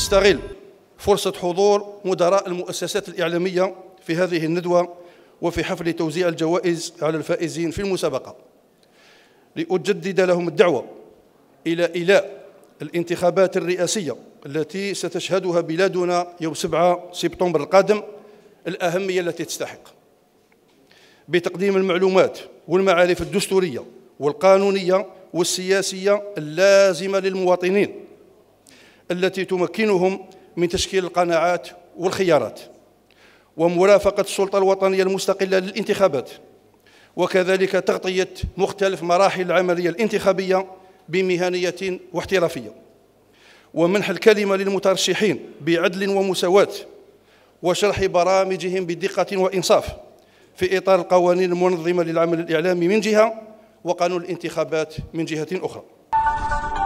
استغل فرصة حضور مدراء المؤسسات الإعلامية في هذه الندوة وفي حفل توزيع الجوائز على الفائزين في المسابقة لأجدد لهم الدعوة إلى إيلاء الانتخابات الرئاسية التي ستشهدها بلادنا يوم 7 سبتمبر القادم الأهمية التي تستحق بتقديم المعلومات والمعارف الدستورية والقانونية والسياسية اللازمة للمواطنين التي تمكنهم من تشكيل القناعات والخيارات ومرافقة السلطة الوطنية المستقلة للانتخابات وكذلك تغطية مختلف مراحل العملية الانتخابية بمهنية واحترافية ومنح الكلمة للمترشحين بعدل ومساواة وشرح برامجهم بدقة وإنصاف في إطار القوانين المنظمة للعمل الإعلامي من جهة وقانون الانتخابات من جهة أخرى